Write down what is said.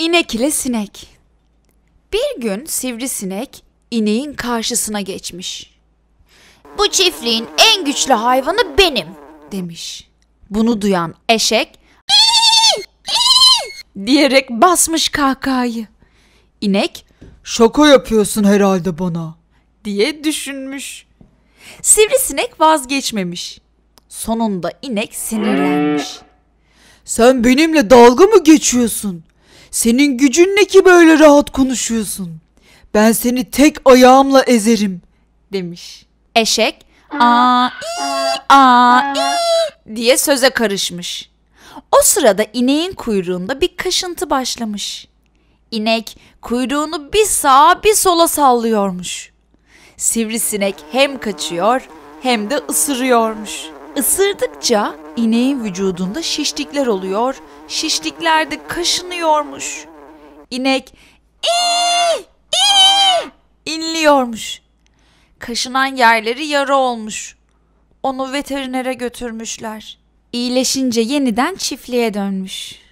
İnek ile sinek. Bir gün sivrisinek ineğin karşısına geçmiş. Bu çiftliğin en güçlü hayvanı benim demiş. Bunu duyan eşek diyerek basmış kahkahayı. İnek şaka yapıyorsun herhalde bana diye düşünmüş. Sivrisinek vazgeçmemiş. Sonunda inek sinirlenmiş. Sen benimle dalga mı geçiyorsun? Senin gücün ne ki böyle rahat konuşuyorsun? Ben seni tek ayağımla ezerim." demiş. Eşek aa i aa i diye söze karışmış. O sırada ineğin kuyruğunda bir kaşıntı başlamış. İnek kuyruğunu bir sağa bir sola sallıyormuş. Sivrisinek hem kaçıyor hem de ısırıyormuş. Isırdıkça ineğin vücudunda şişlikler oluyor, şişlikler de kaşınıyormuş. İnek ii, ii, inliyormuş. Kaşınan yerleri yara olmuş. Onu veterinere götürmüşler. İyileşince yeniden çiftliğe dönmüş.